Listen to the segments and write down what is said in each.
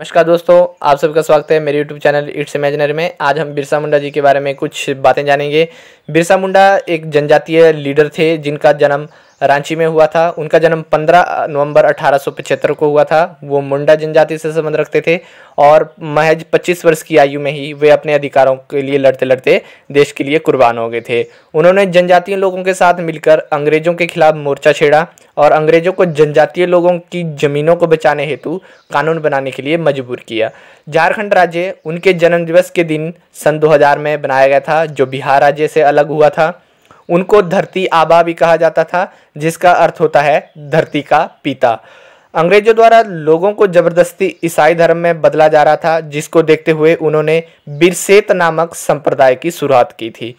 नमस्कार दोस्तों आप सबका स्वागत है मेरे YouTube चैनल इट्स इमेजनर में आज हम बिरसा मुंडा जी के बारे में कुछ बातें जानेंगे बिरसा मुंडा एक जनजातीय लीडर थे जिनका जन्म रांची में हुआ था उनका जन्म 15 नवंबर अठारह को हुआ था वो मुंडा जनजाति से संबंध रखते थे और महज 25 वर्ष की आयु में ही वे अपने अधिकारों के लिए लड़ते लड़ते देश के लिए कुर्बान हो गए थे उन्होंने जनजातीय लोगों के साथ मिलकर अंग्रेजों के खिलाफ मोर्चा छेड़ा और अंग्रेजों को जनजातीय लोगों की जमीनों को बचाने हेतु कानून बनाने के लिए मजबूर किया झारखंड राज्य उनके जन्मदिवस के दिन सन 2000 में बनाया गया था जो बिहार राज्य से अलग हुआ था उनको धरती आबा भी कहा जाता था जिसका अर्थ होता है धरती का पिता अंग्रेजों द्वारा लोगों को जबरदस्ती ईसाई धर्म में बदला जा रहा था जिसको देखते हुए उन्होंने बिरसेत नामक संप्रदाय की शुरुआत की थी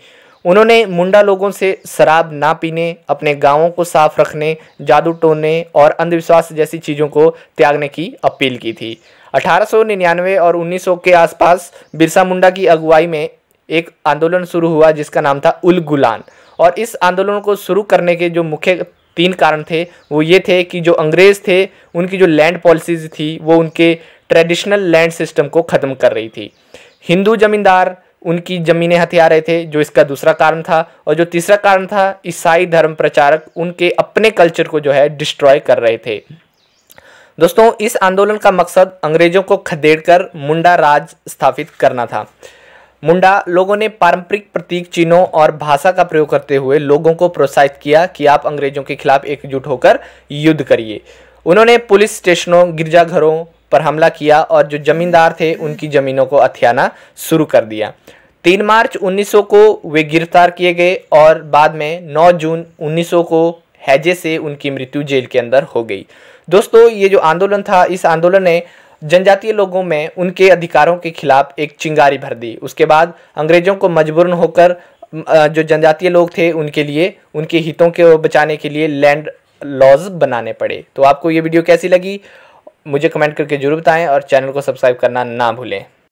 उन्होंने मुंडा लोगों से शराब ना पीने अपने गांवों को साफ रखने जादू टोने और अंधविश्वास जैसी चीज़ों को त्यागने की अपील की थी 1899 और 1900 के आसपास बिरसा मुंडा की अगुवाई में एक आंदोलन शुरू हुआ जिसका नाम था उल गुलान और इस आंदोलन को शुरू करने के जो मुख्य तीन कारण थे वो ये थे कि जो अंग्रेज़ थे उनकी जो लैंड पॉलिसीज थी वो उनके ट्रेडिशनल लैंड सिस्टम को ख़त्म कर रही थी हिंदू ज़मींदार उनकी ज़मीनें हथियार रहे थे जो इसका दूसरा कारण था और जो तीसरा कारण था ईसाई धर्म प्रचारक उनके अपने कल्चर को जो है डिस्ट्रॉय कर रहे थे दोस्तों इस आंदोलन का मकसद अंग्रेज़ों को खदेड़कर मुंडा राज स्थापित करना था मुंडा लोगों ने पारंपरिक प्रतीक चिन्हों और भाषा का प्रयोग करते हुए लोगों को प्रोत्साहित किया कि आप अंग्रेजों के खिलाफ एकजुट होकर युद्ध करिए उन्होंने पुलिस स्टेशनों गिरजाघरों पर हमला किया और जो जमींदार थे उनकी ज़मीनों को हथियाना शुरू कर दिया तीन मार्च 1900 को वे गिरफ्तार किए गए और बाद में 9 जून 1900 को हैजे से उनकी मृत्यु जेल के अंदर हो गई दोस्तों ये जो आंदोलन था इस आंदोलन ने जनजातीय लोगों में उनके अधिकारों के खिलाफ एक चिंगारी भर दी उसके बाद अंग्रेज़ों को मजबूरन होकर जो जनजातीय लोग थे उनके लिए उनके हितों को बचाने के लिए लैंड लॉज बनाने पड़े तो आपको ये वीडियो कैसी लगी मुझे कमेंट करके जरूर बताएं और चैनल को सब्सक्राइब करना ना भूलें